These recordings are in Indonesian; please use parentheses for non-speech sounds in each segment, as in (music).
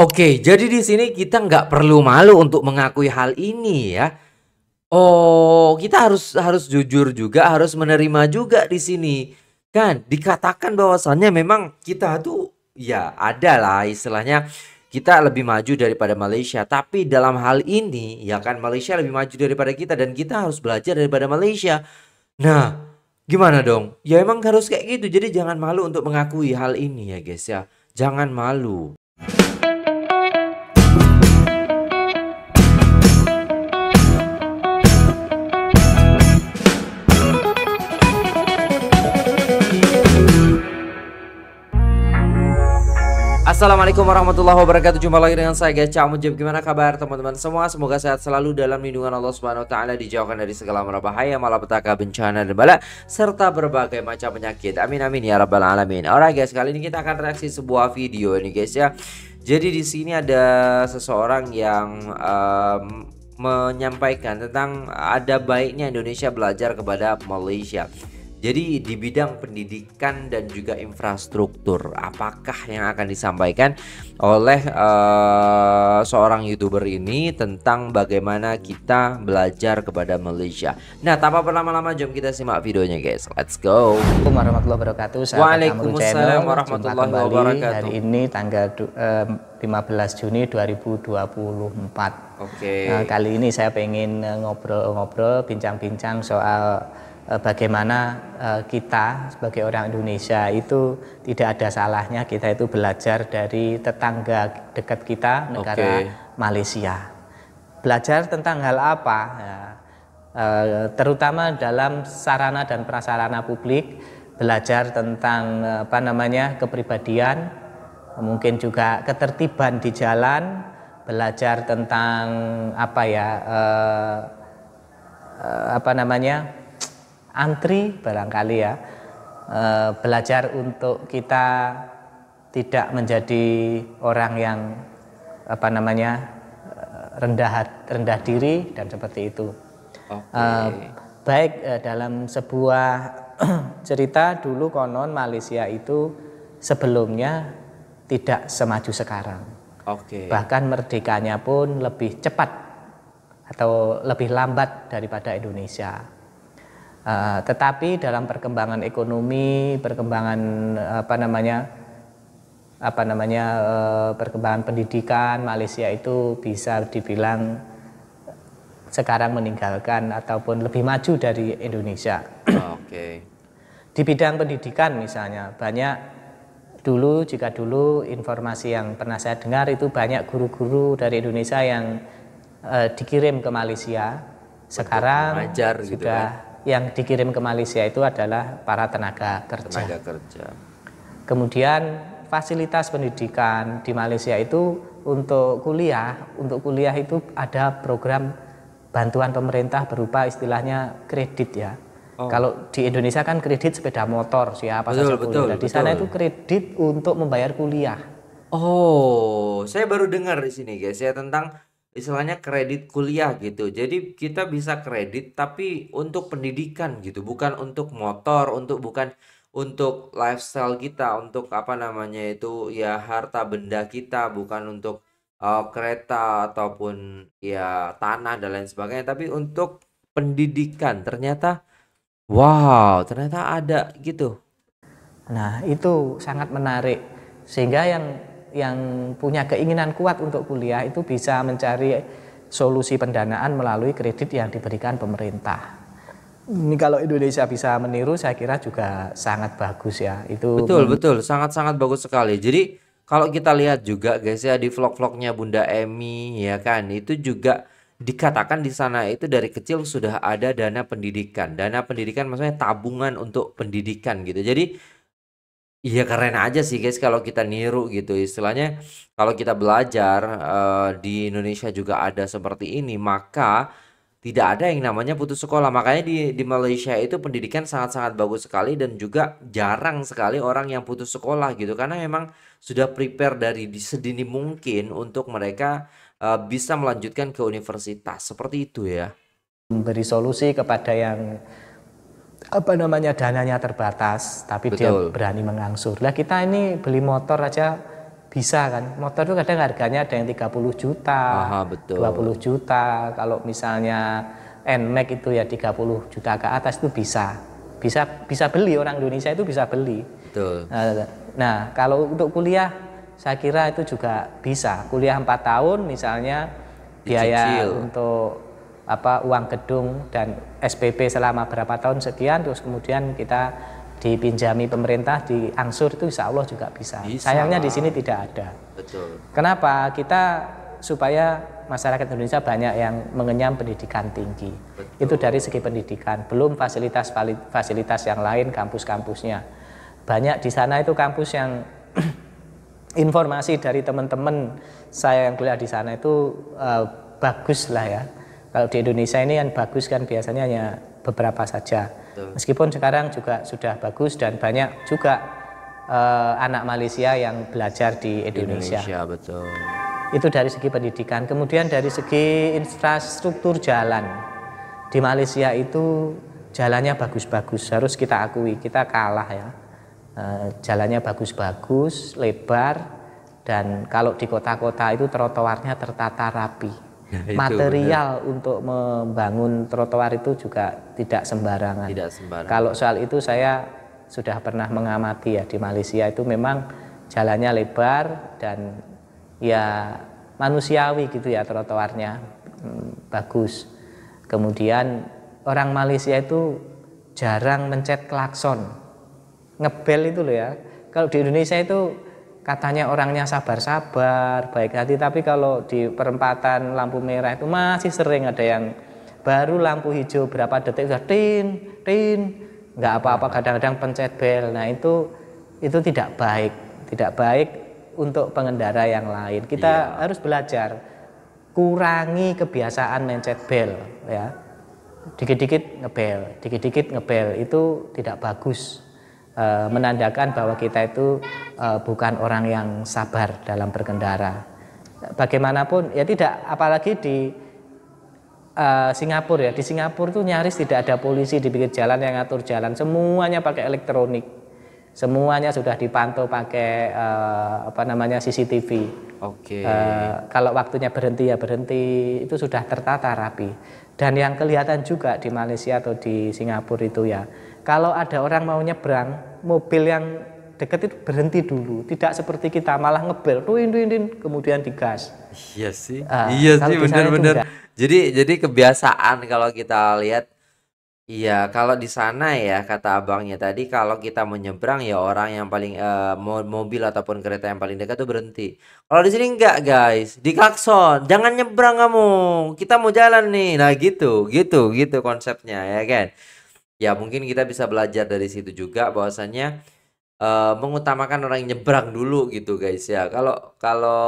Oke, jadi di sini kita nggak perlu malu untuk mengakui hal ini ya. Oh, kita harus harus jujur juga, harus menerima juga di sini. Kan dikatakan bahwasannya memang kita tuh ya ada lah istilahnya kita lebih maju daripada Malaysia, tapi dalam hal ini ya kan Malaysia lebih maju daripada kita dan kita harus belajar daripada Malaysia. Nah, gimana dong? Ya emang harus kayak gitu. Jadi jangan malu untuk mengakui hal ini ya guys ya. Jangan malu. Assalamualaikum warahmatullahi wabarakatuh. Jumpa lagi dengan saya Gacha Mujib. Gimana kabar teman-teman semua? Semoga sehat selalu dalam lindungan Allah Subhanahu wa taala, dijauhkan dari segala bahaya, malapetaka, bencana dan bala serta berbagai macam penyakit. Amin amin ya rabbal alamin. Alright guys, kali ini kita akan reaksi sebuah video ini guys ya. Jadi di sini ada seseorang yang um, menyampaikan tentang ada baiknya Indonesia belajar kepada Malaysia. Jadi di bidang pendidikan dan juga infrastruktur, apakah yang akan disampaikan oleh uh, seorang youtuber ini tentang bagaimana kita belajar kepada Malaysia? Nah, tanpa berlama-lama, jom kita simak videonya, guys. Let's go. Assalamualaikum warahmatullahi wabarakatuh. Waalaikumsalam warahmatullahi wabarakatuh. Hari ini tanggal uh, eh, 15 Juni 2024. Oke. Okay. Nah, eh, kali ini saya pengen ngobrol-ngobrol, bincang-bincang soal Eh, bagaimana eh, kita sebagai orang Indonesia itu tidak ada salahnya kita itu belajar dari tetangga dekat kita negara okay. Malaysia. Belajar tentang hal apa? Nah, eh, terutama dalam sarana dan prasarana publik belajar tentang apa namanya kepribadian mungkin juga ketertiban di jalan belajar tentang apa ya apa namanya antri barangkali ya eh, belajar untuk kita tidak menjadi orang yang apa namanya eh, rendah rendah diri dan seperti itu okay. Eh, baik dalam sebuah (clears throat) cerita dulu konon Malaysia itu sebelumnya tidak semaju sekarang okay. bahkan merdekanya pun lebih cepat atau lebih lambat daripada Indonesia Uh, tetapi dalam perkembangan ekonomi, perkembangan apa namanya, apa namanya uh, perkembangan pendidikan Malaysia itu bisa dibilang sekarang meninggalkan ataupun lebih maju dari Indonesia. Oke. Di bidang pendidikan misalnya banyak dulu jika dulu informasi yang pernah saya dengar itu banyak guru-guru dari Indonesia yang uh, dikirim ke Malaysia. Sekarang mengajar, gitu sudah gitu yang dikirim ke Malaysia itu adalah para tenaga kerja. Tenaga kerja. Kemudian fasilitas pendidikan di Malaysia itu untuk kuliah, untuk kuliah itu ada program bantuan pemerintah berupa istilahnya kredit ya. Oh. Kalau di Indonesia kan kredit sepeda motor siapa ya, saja betul, kuliah. di betul. sana itu kredit untuk membayar kuliah. Oh, saya baru dengar di sini guys ya tentang Istilahnya kredit kuliah gitu. Jadi kita bisa kredit tapi untuk pendidikan gitu, bukan untuk motor, untuk bukan untuk lifestyle kita, untuk apa namanya itu ya harta benda kita, bukan untuk uh, kereta ataupun ya tanah dan lain sebagainya, tapi untuk pendidikan. Ternyata wow, ternyata ada gitu. Nah, itu sangat menarik. Sehingga yang yang punya keinginan kuat untuk kuliah itu bisa mencari solusi pendanaan melalui kredit yang diberikan pemerintah. Ini kalau Indonesia bisa meniru saya kira juga sangat bagus ya. Itu Betul, betul. Sangat-sangat bagus sekali. Jadi kalau kita lihat juga guys ya di vlog-vlognya Bunda Emi ya kan itu juga dikatakan di sana itu dari kecil sudah ada dana pendidikan. Dana pendidikan maksudnya tabungan untuk pendidikan gitu. Jadi Iya keren aja sih guys kalau kita niru gitu istilahnya kalau kita belajar uh, di Indonesia juga ada seperti ini maka tidak ada yang namanya putus sekolah makanya di di Malaysia itu pendidikan sangat-sangat bagus sekali dan juga jarang sekali orang yang putus sekolah gitu karena memang sudah prepare dari sedini mungkin untuk mereka uh, bisa melanjutkan ke universitas seperti itu ya. memberi solusi kepada yang apa namanya dananya terbatas tapi Betul. dia berani mengangsur lah kita ini beli motor aja bisa kan motor itu kadang harganya ada yang 30 juta Aha, betul. 20 juta kalau misalnya NMAX itu ya 30 juta ke atas itu bisa bisa bisa beli orang Indonesia itu bisa beli betul. Nah, nah kalau untuk kuliah saya kira itu juga bisa kuliah 4 tahun misalnya biaya Dicicil. untuk apa uang gedung dan SPP selama berapa tahun sekian terus kemudian kita dipinjami pemerintah diangsur itu insya Allah juga bisa. bisa. Sayangnya di sini tidak ada. Betul. Kenapa? Kita supaya masyarakat Indonesia banyak yang mengenyam pendidikan tinggi. Betul. Itu dari segi pendidikan, belum fasilitas fasilitas yang lain kampus-kampusnya. Banyak di sana itu kampus yang (clears throat) informasi dari teman-teman saya yang kuliah di sana itu uh, eh, bagus lah ya kalau di Indonesia ini yang bagus kan biasanya hanya beberapa saja. Meskipun sekarang juga sudah bagus dan banyak juga uh, anak Malaysia yang belajar di Indonesia. Indonesia betul. Itu dari segi pendidikan. Kemudian dari segi infrastruktur jalan di Malaysia itu jalannya bagus-bagus. Harus kita akui kita kalah ya. Uh, jalannya bagus-bagus, lebar, dan kalau di kota-kota itu trotoarnya tertata rapi Nah, material bener. untuk membangun trotoar itu juga tidak sembarangan. Tidak sembarangan. Kalau soal itu saya sudah pernah mengamati ya di Malaysia itu memang jalannya lebar dan ya manusiawi gitu ya trotoarnya hmm, bagus. Kemudian orang Malaysia itu jarang mencet klakson. Ngebel itu loh ya. Kalau di Indonesia itu katanya orangnya sabar-sabar, baik hati, tapi kalau di perempatan lampu merah itu masih sering ada yang baru lampu hijau berapa detik sudah tin tin nggak apa-apa kadang-kadang pencet bel nah itu itu tidak baik tidak baik untuk pengendara yang lain kita iya. harus belajar kurangi kebiasaan mencet bel ya dikit-dikit ngebel dikit-dikit ngebel itu tidak bagus uh, menandakan bahwa kita itu uh, bukan orang yang sabar dalam berkendara. Bagaimanapun ya tidak apalagi di uh, Singapura ya di Singapura tuh nyaris tidak ada polisi di pinggir jalan yang ngatur jalan semuanya pakai elektronik semuanya sudah dipantau pakai uh, apa namanya CCTV. Oke. Okay. kalau waktunya berhenti ya berhenti itu sudah tertata rapi. Dan yang kelihatan juga di Malaysia atau di Singapura itu ya kalau ada orang mau nyebrang mobil yang deket itu berhenti dulu tidak seperti kita malah ngebel tuin tuin tuin kemudian digas iya sih uh, iya sih benar-benar jadi jadi kebiasaan kalau kita lihat iya kalau di sana ya kata abangnya tadi kalau kita menyebrang ya orang yang paling uh, mobil ataupun kereta yang paling dekat tuh berhenti kalau di sini enggak guys di klakson jangan nyebrang kamu kita mau jalan nih nah gitu gitu gitu konsepnya ya kan ya mungkin kita bisa belajar dari situ juga bahwasannya uh, eh, mengutamakan orang nyebrang dulu gitu guys ya kalau kalau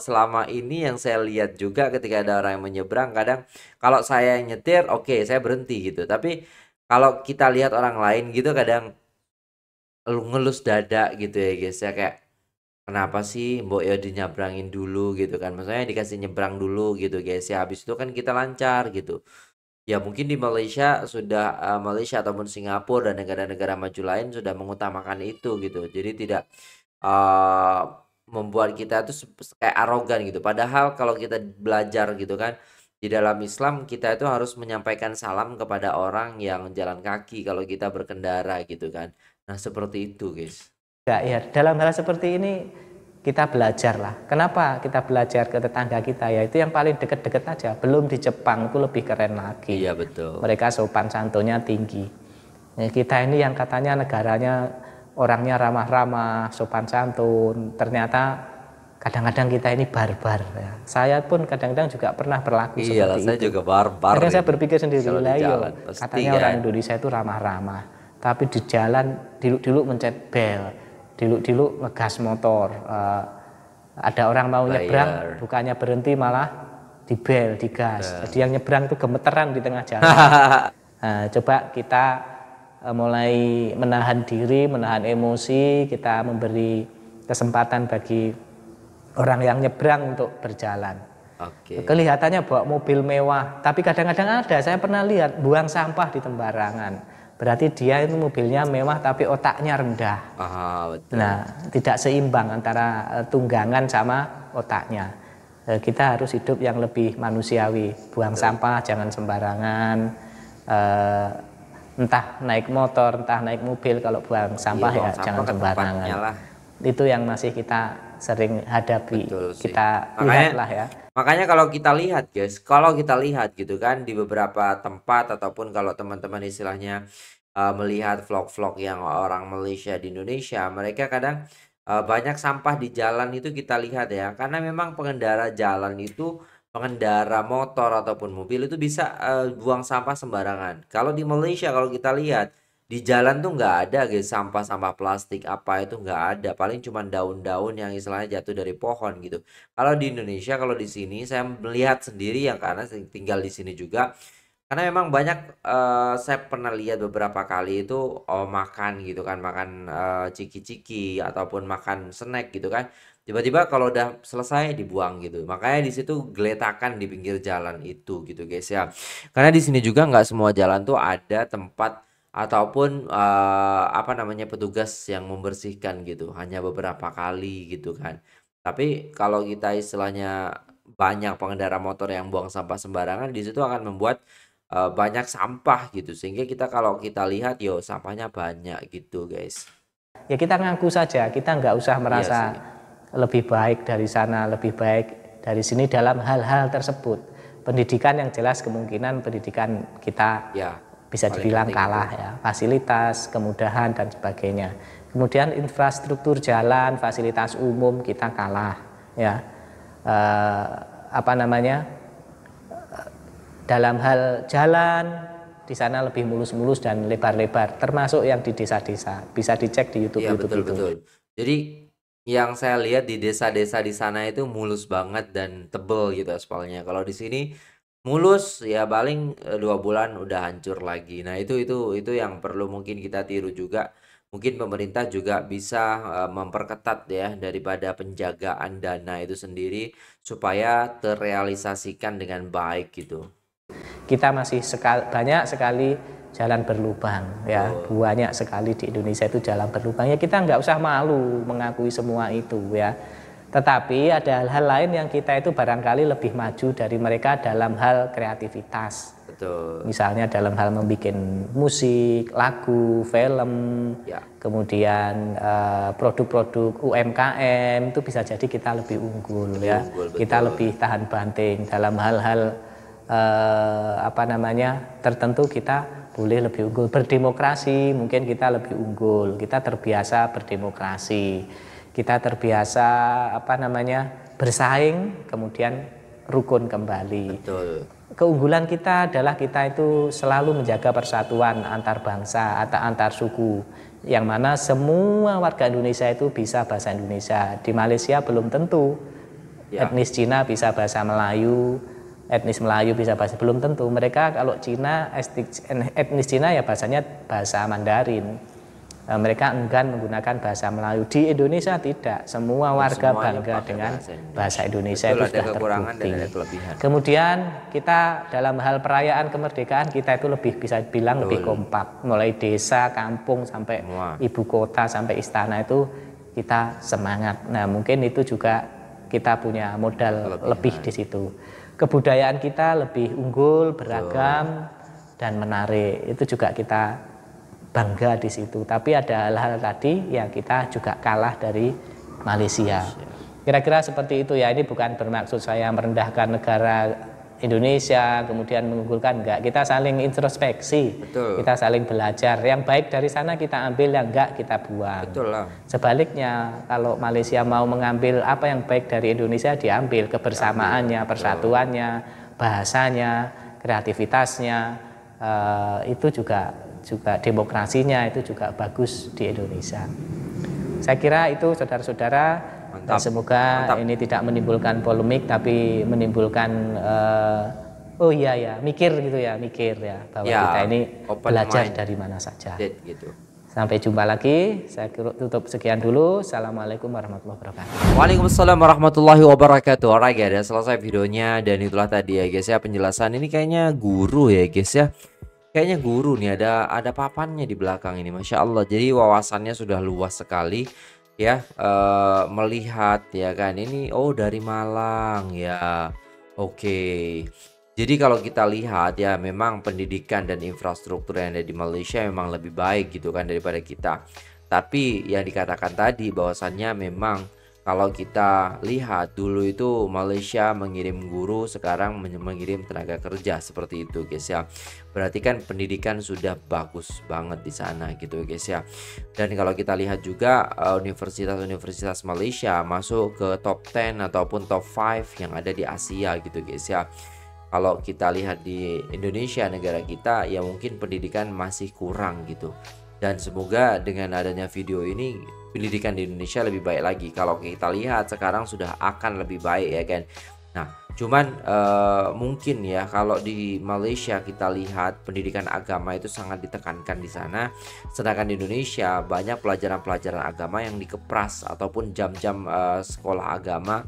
selama ini yang saya lihat juga ketika ada orang yang menyebrang kadang kalau saya yang nyetir oke okay, saya berhenti gitu tapi kalau kita lihat orang lain gitu kadang ngelus dada gitu ya guys ya kayak kenapa sih mbok ya dinyebrangin dulu gitu kan maksudnya dikasih nyebrang dulu gitu guys ya habis itu kan kita lancar gitu Ya mungkin di Malaysia sudah uh, Malaysia ataupun Singapura dan negara-negara maju lain sudah mengutamakan itu gitu. Jadi tidak, uh, membuat kita itu kayak arogan gitu. Padahal kalau kita belajar gitu kan, di dalam Islam kita itu harus menyampaikan salam kepada orang yang jalan kaki kalau kita berkendara gitu kan. Nah seperti itu guys. Ya ya, dalam hal seperti ini kita belajarlah. Kenapa kita belajar ke tetangga kita ya? Itu yang paling deket-deket aja. Belum di Jepang itu lebih keren lagi. Iya betul. Mereka sopan santunnya tinggi. Nah, kita ini yang katanya negaranya orangnya ramah-ramah, sopan santun. Ternyata kadang-kadang kita ini barbar. Ya. Saya pun kadang-kadang juga pernah berlaku Iyalah, seperti saya juga barbar. Kadang saya ya. berpikir sendiri, lah iya, katanya orang ya. Indonesia itu ramah-ramah, tapi di jalan dulu-dulu mencet bel, diluk-diluk ngegas motor uh, ada orang mau Bayar. nyebrang bukannya berhenti malah dibel digas uh. jadi yang nyebrang tuh gemeteran di tengah jalan uh, (laughs) coba kita uh, mulai menahan diri menahan emosi kita memberi kesempatan bagi orang yang nyebrang untuk berjalan Okay. Kelihatannya bawa mobil mewah, tapi kadang-kadang ada. Saya pernah lihat buang sampah di tembarangan berarti dia itu mobilnya mewah tapi otaknya rendah. Ah, betul. Nah, tidak seimbang antara eh, tunggangan sama otaknya. Eh, kita harus hidup yang lebih manusiawi, buang betul. sampah jangan sembarangan. Eh, entah naik motor, entah naik mobil, kalau buang iya, sampah iya, ya buang jangan sampah sembarangan. Itu yang masih kita sering hadapi. Kita lihatlah ya. Makanya kalau kita lihat guys, kalau kita lihat gitu kan di beberapa tempat ataupun kalau teman-teman istilahnya uh, melihat vlog-vlog yang orang Malaysia di Indonesia, mereka kadang uh, banyak sampah di jalan itu kita lihat ya. Karena memang pengendara jalan itu pengendara motor ataupun mobil itu bisa uh, buang sampah sembarangan. Kalau di Malaysia kalau kita lihat di jalan tuh nggak ada gitu sampah-sampah plastik apa itu nggak ada paling cuma daun-daun yang istilahnya jatuh dari pohon gitu kalau di Indonesia kalau di sini saya melihat sendiri ya karena tinggal di sini juga karena memang banyak uh, saya pernah lihat beberapa kali itu oh, makan gitu kan makan ciki eh, ciki-ciki ataupun makan snack gitu kan tiba-tiba kalau udah selesai dibuang gitu makanya di situ geletakan di pinggir jalan itu gitu guys ya karena di sini juga nggak semua jalan tuh ada tempat ataupun uh, apa namanya petugas yang membersihkan gitu hanya beberapa kali gitu kan tapi kalau kita istilahnya banyak pengendara motor yang buang sampah sembarangan di situ akan membuat uh, banyak sampah gitu sehingga kita kalau kita lihat yo sampahnya banyak gitu guys ya kita ngaku saja kita nggak usah iya merasa iya lebih baik dari sana lebih baik dari sini dalam hal-hal tersebut pendidikan yang jelas kemungkinan pendidikan kita ya bisa dibilang kalah ya fasilitas kemudahan dan sebagainya kemudian infrastruktur jalan fasilitas umum kita kalah ya e, apa namanya eh, dalam hal jalan di sana lebih mulus-mulus dan lebar-lebar termasuk yang di desa-desa bisa dicek di YouTube ya, YouTube betul, itu betul. jadi yang saya lihat di desa-desa di sana itu mulus banget dan tebel gitu aspalnya kalau di sini mulus ya paling eh, dua bulan udah hancur lagi nah itu itu itu yang perlu mungkin kita tiru juga mungkin pemerintah juga bisa eh, memperketat ya daripada penjagaan dana itu sendiri supaya terrealisasikan dengan baik gitu kita masih sekal banyak sekali jalan berlubang ya banyak sekali di Indonesia itu jalan berlubang ya kita nggak usah malu mengakui semua itu ya tetapi ada hal-hal lain yang kita itu barangkali lebih maju dari mereka dalam hal kreativitas. Betul. Misalnya dalam hal membuat musik, lagu, film, ya. kemudian eh, produk-produk uh, UMKM itu bisa jadi kita lebih unggul lebih ya. Kita lebih tahan banting dalam hal-hal uh, apa namanya tertentu kita boleh lebih unggul berdemokrasi mungkin kita lebih unggul kita terbiasa berdemokrasi kita terbiasa apa namanya bersaing kemudian rukun kembali. Betul. Keunggulan kita adalah kita itu selalu menjaga persatuan antar bangsa atau antar suku yang mana semua warga Indonesia itu bisa bahasa Indonesia. Di Malaysia belum tentu. Ya. Etnis Cina bisa bahasa Melayu, etnis Melayu bisa bahasa belum tentu. Mereka kalau Cina etnis Cina ya bahasanya bahasa Mandarin. Eh, mereka enggan menggunakan bahasa Melayu. Di Indonesia tidak, semua warga Semuanya bangga dengan bahasa, bahasa Indonesia itu sudah terbukti. Kemudian kita dalam hal perayaan kemerdekaan kita itu lebih bisa bilang Betul. lebih kompak, mulai desa, kampung sampai semua. ibu kota sampai istana itu kita semangat. Nah, mungkin itu juga kita punya modal Kelebihan. lebih di situ. Kebudayaan kita lebih unggul, beragam Betul. dan menarik. Itu juga kita bangga di situ. Tapi ada hal-hal tadi yang kita juga kalah dari Malaysia. Kira-kira seperti itu ya. Ini bukan bermaksud saya merendahkan negara Indonesia kemudian mengunggulkan enggak. Kita saling introspeksi. Betul. Kita saling belajar. Yang baik dari sana kita ambil, yang enggak kita buang. Betul lah. Sebaliknya kalau Malaysia mau mengambil apa yang baik dari Indonesia diambil kebersamaannya, persatuannya, bahasanya, kreativitasnya. Uh, itu juga juga demokrasinya itu juga bagus di Indonesia. Saya kira itu saudara-saudara Mantap. semoga Mantap. ini tidak menimbulkan polemik tapi menimbulkan uh, oh iya ya mikir gitu ya mikir ya bahwa ya, kita ini belajar mind. dari mana saja. Gitu. Sampai jumpa lagi. Saya tutup sekian dulu. Assalamualaikum warahmatullahi wabarakatuh. Waalaikumsalam warahmatullahi wabarakatuh. Alright guys, ya, selesai videonya dan itulah tadi ya guys ya penjelasan ini kayaknya guru ya guys ya. Kayaknya guru nih ada ada papannya di belakang ini, masya Allah. Jadi wawasannya sudah luas sekali ya uh, melihat ya kan ini oh dari Malang ya. Oke. Okay. Jadi kalau kita lihat ya memang pendidikan dan infrastruktur yang ada di Malaysia memang lebih baik gitu kan daripada kita. Tapi yang dikatakan tadi bahwasannya memang kalau kita lihat dulu itu Malaysia mengirim guru sekarang mengirim tenaga kerja seperti itu guys ya berarti kan pendidikan sudah bagus banget di sana gitu guys ya dan kalau kita lihat juga eh, universitas-universitas Malaysia masuk ke top 10 ataupun top 5 yang ada di Asia gitu guys ya kalau kita lihat di Indonesia negara kita ya mungkin pendidikan masih kurang gitu dan semoga dengan adanya video ini pendidikan di Indonesia lebih baik lagi. Kalau kita lihat sekarang sudah akan lebih baik ya kan. Nah, cuman uh, mungkin ya kalau di Malaysia kita lihat pendidikan agama itu sangat ditekankan di sana, sedangkan di Indonesia banyak pelajaran-pelajaran agama yang dikepras ataupun jam-jam uh, sekolah agama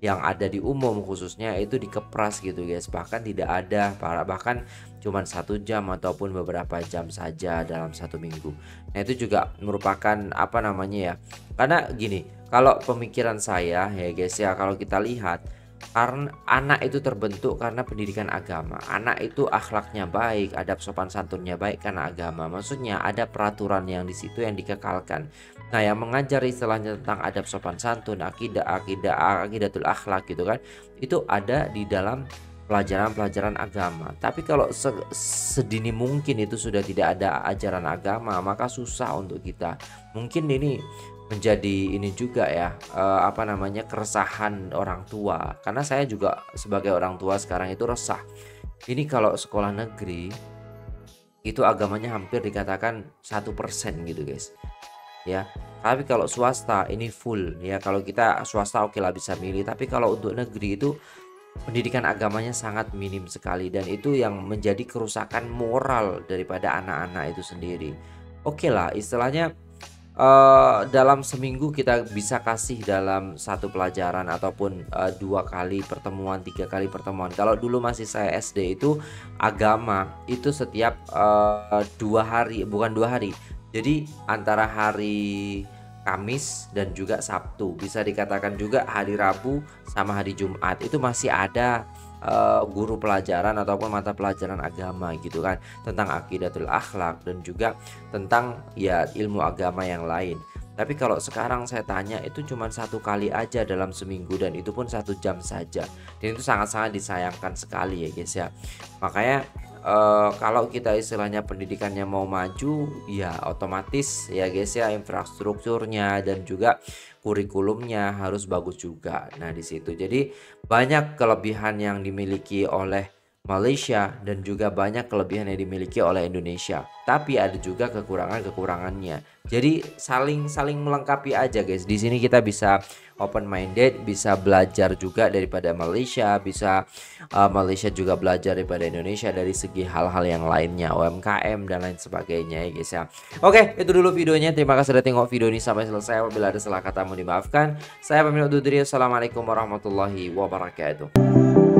yang ada di umum khususnya itu dikepras gitu guys bahkan tidak ada para bahkan cuman satu jam ataupun beberapa jam saja dalam satu minggu nah itu juga merupakan apa namanya ya karena gini kalau pemikiran saya ya guys ya kalau kita lihat karena anak itu terbentuk karena pendidikan agama anak itu akhlaknya baik adab sopan santunnya baik karena agama maksudnya ada peraturan yang di situ yang dikekalkan nah yang mengajari istilahnya tentang adab sopan santun akidah akidah akidatul akhlak gitu kan itu ada di dalam pelajaran-pelajaran agama tapi kalau sedini mungkin itu sudah tidak ada ajaran agama maka susah untuk kita mungkin ini menjadi ini juga ya uh, apa namanya keresahan orang tua karena saya juga sebagai orang tua sekarang itu resah ini kalau sekolah negeri itu agamanya hampir dikatakan satu persen gitu guys ya tapi kalau swasta ini full ya kalau kita swasta oke okay lah bisa milih tapi kalau untuk negeri itu pendidikan agamanya sangat minim sekali dan itu yang menjadi kerusakan moral daripada anak-anak itu sendiri oke okay lah istilahnya Eh, dalam seminggu kita bisa kasih dalam satu pelajaran ataupun uh, dua kali pertemuan tiga kali pertemuan kalau dulu masih saya SD itu agama itu setiap uh, dua hari bukan dua hari jadi antara hari Kamis dan juga Sabtu bisa dikatakan juga hari Rabu sama hari Jumat itu masih ada Eh, guru pelajaran ataupun mata pelajaran agama gitu kan tentang akidatul akhlak dan juga tentang ya ilmu agama yang lain tapi kalau sekarang saya tanya itu cuma satu kali aja dalam seminggu dan itu pun satu jam saja. Dan itu sangat-sangat disayangkan sekali ya guys ya. Makanya Uh, kalau kita istilahnya pendidikannya mau maju ya otomatis ya guys ya infrastrukturnya dan juga kurikulumnya harus bagus juga nah di situ jadi banyak kelebihan yang dimiliki oleh Malaysia, dan juga banyak kelebihan yang dimiliki oleh Indonesia. Tapi ada juga kekurangan-kekurangannya. Jadi saling saling melengkapi aja guys. Di sini kita bisa open minded, bisa belajar juga daripada Malaysia, bisa uh, Malaysia juga belajar daripada Indonesia dari segi hal-hal yang lainnya, UMKM dan lain sebagainya ya guys ya. Oke, itu dulu videonya. Terima kasih sudah tengok video ini sampai selesai. Apabila ada salah kata mohon dimaafkan. Saya pemilik Dudri. Assalamualaikum warahmatullahi wabarakatuh.